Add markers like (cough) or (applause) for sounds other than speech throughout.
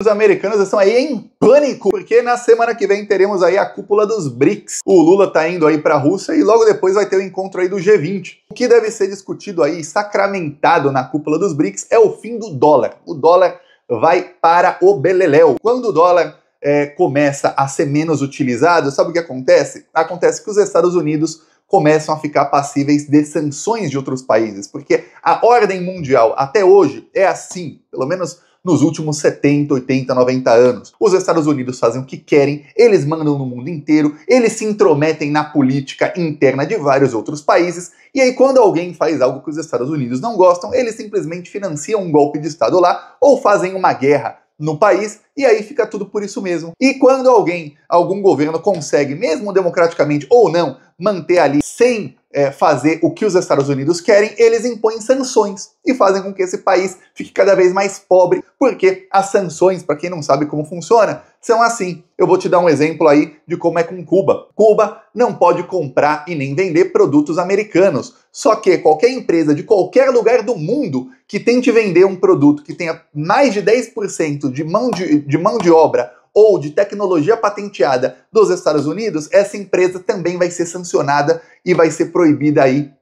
Os americanos estão aí em pânico, porque na semana que vem teremos aí a cúpula dos BRICS. O Lula tá indo aí para a Rússia e logo depois vai ter o encontro aí do G20. O que deve ser discutido aí, sacramentado na cúpula dos BRICS, é o fim do dólar. O dólar vai para o beleléu. Quando o dólar é, começa a ser menos utilizado, sabe o que acontece? Acontece que os Estados Unidos começam a ficar passíveis de sanções de outros países, porque a ordem mundial até hoje é assim, pelo menos nos últimos 70, 80, 90 anos. Os Estados Unidos fazem o que querem, eles mandam no mundo inteiro, eles se intrometem na política interna de vários outros países, e aí quando alguém faz algo que os Estados Unidos não gostam, eles simplesmente financiam um golpe de Estado lá ou fazem uma guerra no país e aí fica tudo por isso mesmo. E quando alguém, algum governo consegue, mesmo democraticamente ou não, manter ali 100 é, fazer o que os Estados Unidos querem, eles impõem sanções e fazem com que esse país fique cada vez mais pobre, porque as sanções, para quem não sabe como funciona, são assim. Eu vou te dar um exemplo aí de como é com Cuba. Cuba não pode comprar e nem vender produtos americanos. Só que qualquer empresa de qualquer lugar do mundo que tente vender um produto que tenha mais de 10% de mão de, de mão de obra ou de tecnologia patenteada dos Estados Unidos, essa empresa também vai ser sancionada e vai ser proibida aí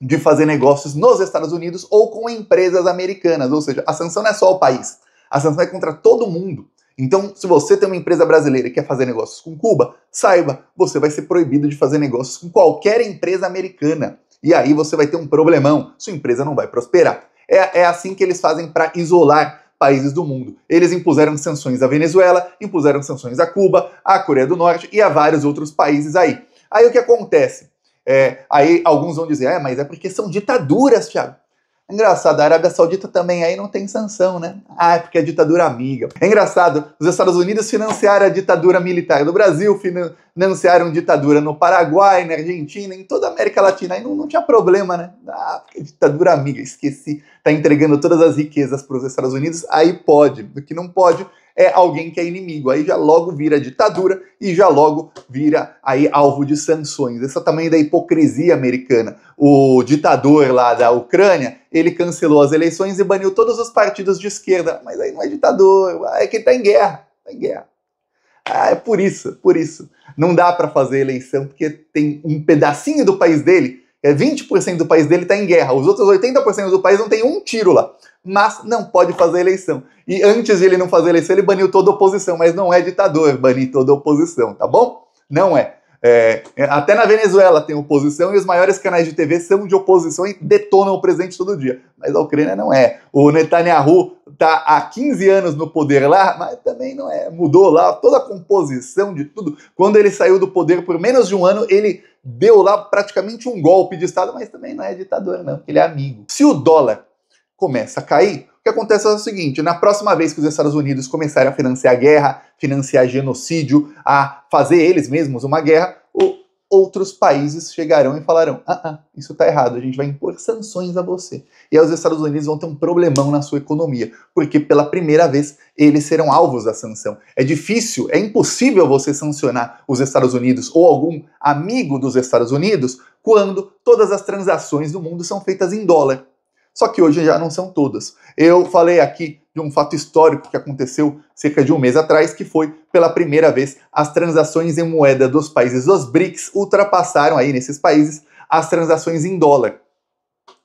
de fazer negócios nos Estados Unidos ou com empresas americanas. Ou seja, a sanção não é só o país, a sanção é contra todo mundo. Então, se você tem uma empresa brasileira e quer fazer negócios com Cuba, saiba, você vai ser proibido de fazer negócios com qualquer empresa americana. E aí você vai ter um problemão, sua empresa não vai prosperar. É, é assim que eles fazem para isolar países do mundo. Eles impuseram sanções à Venezuela, impuseram sanções a Cuba, à Coreia do Norte e a vários outros países aí. Aí o que acontece? É, aí alguns vão dizer, é, mas é porque são ditaduras, Thiago. É engraçado, a Arábia Saudita também aí não tem sanção, né? Ah, é porque é ditadura amiga. É engraçado, os Estados Unidos financiaram a ditadura militar do Brasil, financiaram ditadura no Paraguai, na Argentina, em toda a América Latina. Aí não, não tinha problema, né? Ah, porque é ditadura amiga, esqueci. Tá entregando todas as riquezas para os Estados Unidos, aí pode. O que não pode é alguém que é inimigo. Aí já logo vira ditadura e já logo vira aí alvo de sanções. Esse é o tamanho da hipocrisia americana. O ditador lá da Ucrânia, ele cancelou as eleições e baniu todos os partidos de esquerda. Mas aí não é ditador, é que está em guerra, tá em guerra. Ah, é por isso, por isso. Não dá para fazer eleição porque tem um pedacinho do país dele é 20% do país dele está em guerra, os outros 80% do país não tem um tiro lá. Mas não pode fazer eleição. E antes de ele não fazer eleição, ele baniu toda a oposição. Mas não é ditador banir toda a oposição, tá bom? Não é. é. é até na Venezuela tem oposição e os maiores canais de TV são de oposição e detonam o presidente todo dia. Mas a Ucrânia não é. O Netanyahu está há 15 anos no poder lá, mas também não é, mudou lá toda a composição de tudo. Quando ele saiu do poder por menos de um ano, ele deu lá praticamente um golpe de Estado, mas também não é ditador, não, ele é amigo. Se o dólar começa a cair, o que acontece é o seguinte: na próxima vez que os Estados Unidos começarem a financiar a guerra, financiar genocídio, a fazer eles mesmos uma guerra, outros países chegarão e falarão: ah, ah isso está errado, a gente vai impor sanções a você. E aí os Estados Unidos vão ter um problemão na sua economia, porque pela primeira vez eles serão alvos da sanção. É difícil, é impossível você sancionar os Estados Unidos ou algum amigo dos Estados Unidos quando todas as transações do mundo são feitas em dólar. Só que hoje já não são todas. Eu falei aqui de um fato histórico que aconteceu cerca de um mês atrás, que foi pela primeira vez as transações em moeda dos países dos BRICS ultrapassaram aí nesses países as transações em dólar.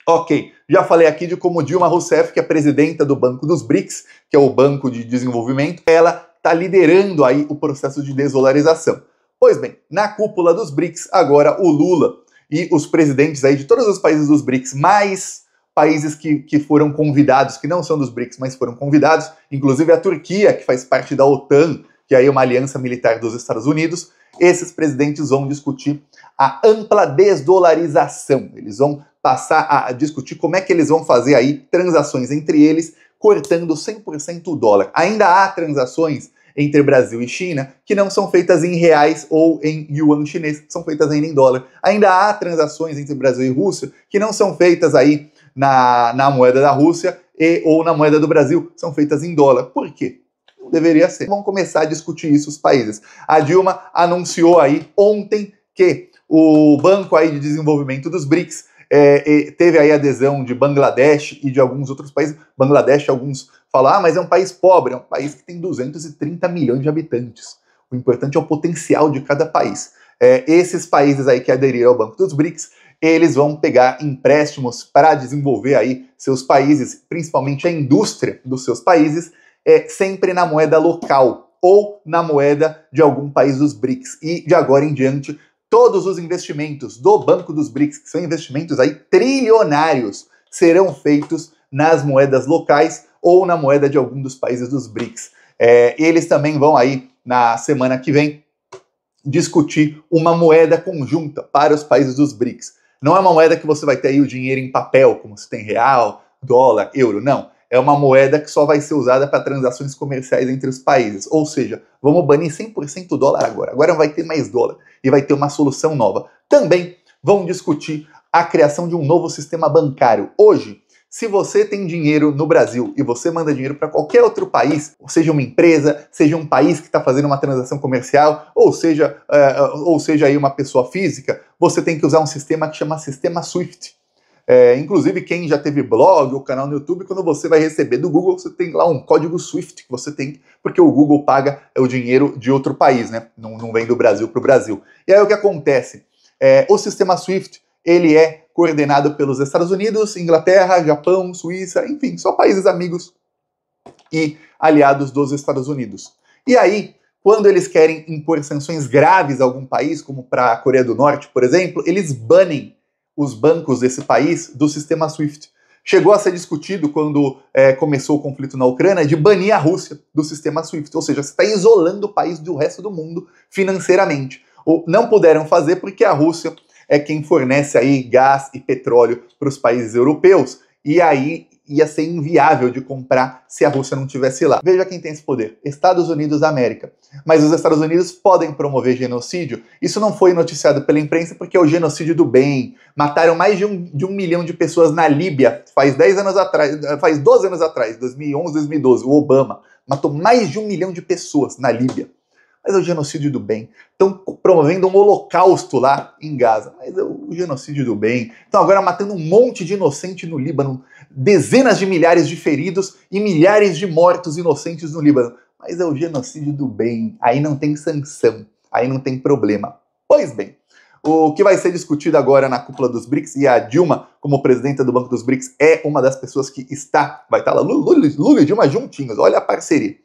Ok, já falei aqui de como Dilma Rousseff, que é presidenta do Banco dos BRICS, que é o Banco de Desenvolvimento, ela está liderando aí o processo de desolarização. Pois bem, na cúpula dos BRICS, agora o Lula e os presidentes aí de todos os países dos BRICS, mais países que, que foram convidados, que não são dos BRICS, mas foram convidados, inclusive a Turquia, que faz parte da OTAN, que é aí é uma aliança militar dos Estados Unidos, esses presidentes vão discutir a ampla desdolarização. Eles vão passar a discutir como é que eles vão fazer aí transações entre eles, cortando 100% o dólar. Ainda há transações entre Brasil e China que não são feitas em reais ou em yuan chinês, são feitas ainda em dólar. Ainda há transações entre Brasil e Rússia que não são feitas aí na, na moeda da Rússia e ou na moeda do Brasil são feitas em dólar. Por quê? Não deveria ser. Vão começar a discutir isso os países. A Dilma anunciou aí ontem que o Banco aí de Desenvolvimento dos BRICS é, é, teve aí adesão de Bangladesh e de alguns outros países. Bangladesh, alguns falam, ah, mas é um país pobre, é um país que tem 230 milhões de habitantes. O importante é o potencial de cada país. É, esses países aí que aderiram ao Banco dos BRICS eles vão pegar empréstimos para desenvolver aí seus países, principalmente a indústria dos seus países, é, sempre na moeda local ou na moeda de algum país dos BRICS. E de agora em diante, todos os investimentos do Banco dos BRICS, que são investimentos aí trilionários, serão feitos nas moedas locais ou na moeda de algum dos países dos BRICS. É, eles também vão aí na semana que vem discutir uma moeda conjunta para os países dos BRICS. Não é uma moeda que você vai ter aí o dinheiro em papel, como se tem real, dólar, euro, não. É uma moeda que só vai ser usada para transações comerciais entre os países. Ou seja, vamos banir 100% dólar agora. Agora não vai ter mais dólar e vai ter uma solução nova. Também vão discutir a criação de um novo sistema bancário. Hoje, se você tem dinheiro no Brasil e você manda dinheiro para qualquer outro país, seja uma empresa, seja um país que está fazendo uma transação comercial, ou seja, uh, ou seja aí uma pessoa física, você tem que usar um sistema que chama sistema SWIFT. É, inclusive, quem já teve blog ou canal no YouTube, quando você vai receber do Google, você tem lá um código SWIFT que você tem, porque o Google paga o dinheiro de outro país, né? Não, não vem do Brasil para o Brasil. E aí o que acontece? É, o sistema SWIFT ele é coordenado pelos Estados Unidos, Inglaterra, Japão, Suíça, enfim, só países amigos e aliados dos Estados Unidos. E aí, quando eles querem impor sanções graves a algum país, como para a Coreia do Norte, por exemplo, eles banem os bancos desse país do sistema SWIFT. Chegou a ser discutido quando é, começou o conflito na Ucrânia de banir a Rússia do sistema SWIFT, ou seja, você está isolando o país do resto do mundo financeiramente. Ou não puderam fazer porque a Rússia é quem fornece aí gás e petróleo para os países europeus. E aí ia ser inviável de comprar se a Rússia não tivesse lá. Veja quem tem esse poder: Estados Unidos da América. Mas os Estados Unidos podem promover genocídio. Isso não foi noticiado pela imprensa porque é o genocídio do bem. Mataram mais de um, de um milhão de pessoas na Líbia faz 10 anos atrás, faz 12 anos atrás, 2011, 2012. O Obama matou mais de um milhão de pessoas na Líbia mas é o genocídio do bem. Estão promovendo um holocausto lá em Gaza, mas é o genocídio do bem. Estão agora matando um monte de inocente no Líbano, dezenas de milhares de feridos e milhares de mortos inocentes no Líbano, mas é o genocídio do bem. Aí não tem sanção, aí não tem problema. Pois bem, o que vai ser discutido agora na cúpula dos BRICS e a Dilma, como presidenta do Banco dos BRICS, é uma das pessoas que está, vai estar lá, Lula, Lula e Dilma juntinhos, olha a parceria.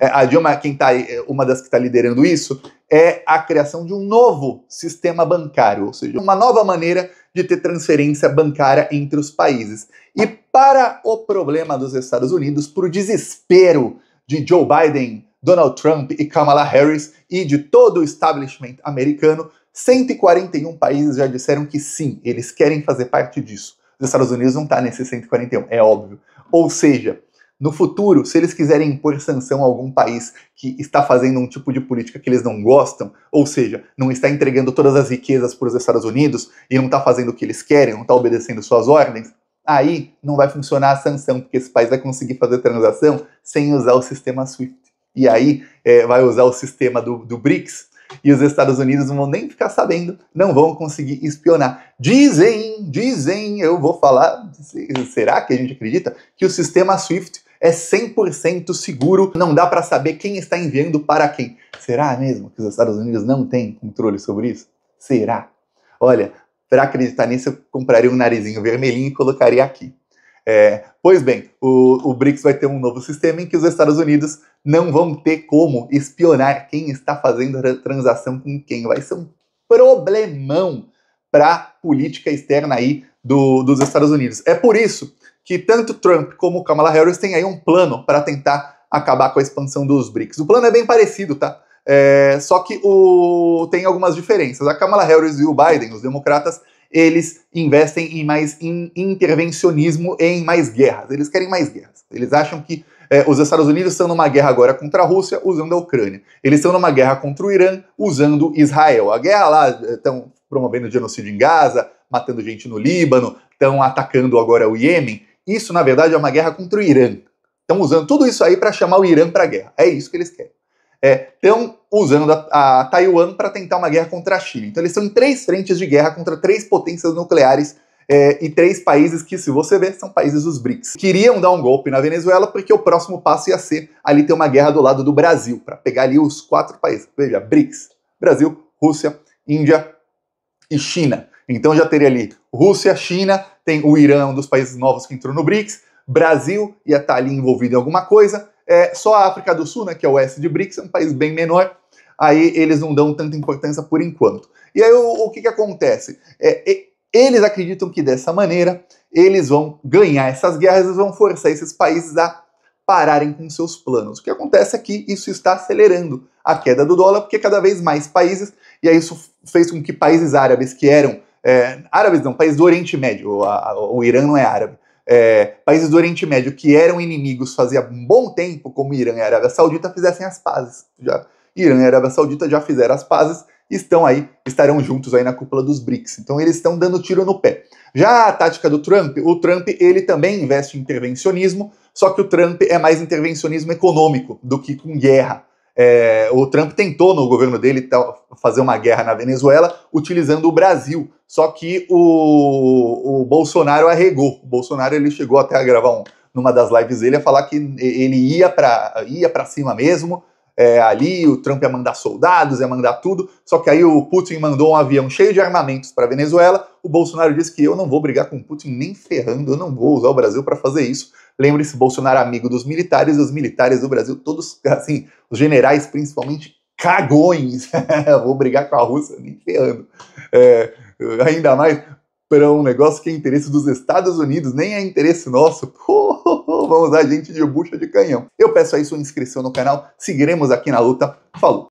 É, a Dilma, quem tá, é, uma das que está liderando isso, é a criação de um novo sistema bancário, ou seja, uma nova maneira de ter transferência bancária entre os países. E para o problema dos Estados Unidos, para o desespero de Joe Biden, Donald Trump e Kamala Harris e de todo o establishment americano, 141 países já disseram que sim, eles querem fazer parte disso. Os Estados Unidos não está nesses 141, é óbvio. Ou seja, no futuro, se eles quiserem impor sanção a algum país que está fazendo um tipo de política que eles não gostam, ou seja, não está entregando todas as riquezas para os Estados Unidos e não está fazendo o que eles querem, não está obedecendo suas ordens, aí não vai funcionar a sanção, porque esse país vai conseguir fazer transação sem usar o sistema SWIFT. E aí é, vai usar o sistema do, do BRICS, e os Estados Unidos não vão nem ficar sabendo, não vão conseguir espionar. Dizem, dizem, eu vou falar, será que a gente acredita que o sistema SWIFT é 100% seguro, não dá para saber quem está enviando para quem. Será mesmo que os Estados Unidos não têm controle sobre isso? Será? Olha, para acreditar nisso, eu compraria um narizinho vermelhinho e colocaria aqui. É, pois bem, o, o, BRICS vai ter um novo sistema em que os Estados Unidos não vão ter como espionar quem está fazendo a transação com quem. Vai ser um problemão para a política externa aí do, dos Estados Unidos. É por isso que tanto Trump como Kamala Harris têm aí um plano para tentar acabar com a expansão dos BRICS. O plano é bem parecido, tá? É, só que o, tem algumas diferenças. A Kamala Harris e o Biden, os democratas, eles investem em mais in, intervencionismo, em mais guerras. Eles querem mais guerras. Eles acham que é, os Estados Unidos estão numa guerra agora contra a Rússia, usando a Ucrânia. Eles estão numa guerra contra o Irã, usando Israel. A guerra lá, estão é, promovendo genocídio em Gaza, matando gente no Líbano, estão atacando agora o Iêmen. Isso, na verdade, é uma guerra contra o Irã. Estão usando tudo isso aí para chamar o Irã para a guerra. É isso que eles querem. Estão é, usando a, a Taiwan para tentar uma guerra contra a China. Então, eles estão em três frentes de guerra contra três potências nucleares é, e três países que, se você ver, são países dos BRICS. Queriam dar um golpe na Venezuela porque o próximo passo ia ser ali ter uma guerra do lado do Brasil, para pegar ali os quatro países. Veja, BRICS, Brasil, Rússia, Índia e China. Então já teria ali Rússia, China, tem o Irã, um dos países novos que entrou no BRICS, Brasil ia estar ali envolvido em alguma coisa, é, só a África do Sul, né, que é o oeste de BRICS, é um país bem menor, aí eles não dão tanta importância por enquanto. E aí o, o que, que acontece? É, eles acreditam que dessa maneira eles vão ganhar essas guerras e vão forçar esses países a pararem com seus planos. O que acontece é que isso está acelerando a queda do dólar, porque cada vez mais países, e aí isso fez com que países árabes que eram é, árabes não, países do Oriente Médio, a, a, o Irã não é árabe. É, países do Oriente Médio que eram inimigos fazia um bom tempo, como Irã e Arábia Saudita, fizessem as pazes. Já, Irã e Arábia Saudita já fizeram as pazes e estão aí, estarão juntos aí na cúpula dos BRICS. Então eles estão dando tiro no pé. Já a tática do Trump, o Trump ele também investe em intervencionismo, só que o Trump é mais intervencionismo econômico do que com guerra. É, o Trump tentou no governo dele fazer uma guerra na Venezuela utilizando o Brasil, só que o, o Bolsonaro arregou. O Bolsonaro ele chegou até a gravar um, numa das lives dele a falar que ele ia para ia para cima mesmo. É, ali o Trump ia mandar soldados, ia mandar tudo, só que aí o Putin mandou um avião cheio de armamentos para Venezuela, o Bolsonaro disse que eu não vou brigar com Putin nem ferrando, eu não vou usar o Brasil para fazer isso. Lembre-se, Bolsonaro é amigo dos militares, os militares do Brasil, todos, (laughs) assim, os generais principalmente, cagões. (laughs) vou brigar com a Rússia nem ferrando. É, ainda mais para um negócio que é interesse dos Estados Unidos, nem é interesse nosso. (laughs) Pô, vamos usar gente de bucha de canhão. Eu peço aí sua inscrição no canal, seguiremos aqui na luta. Falou!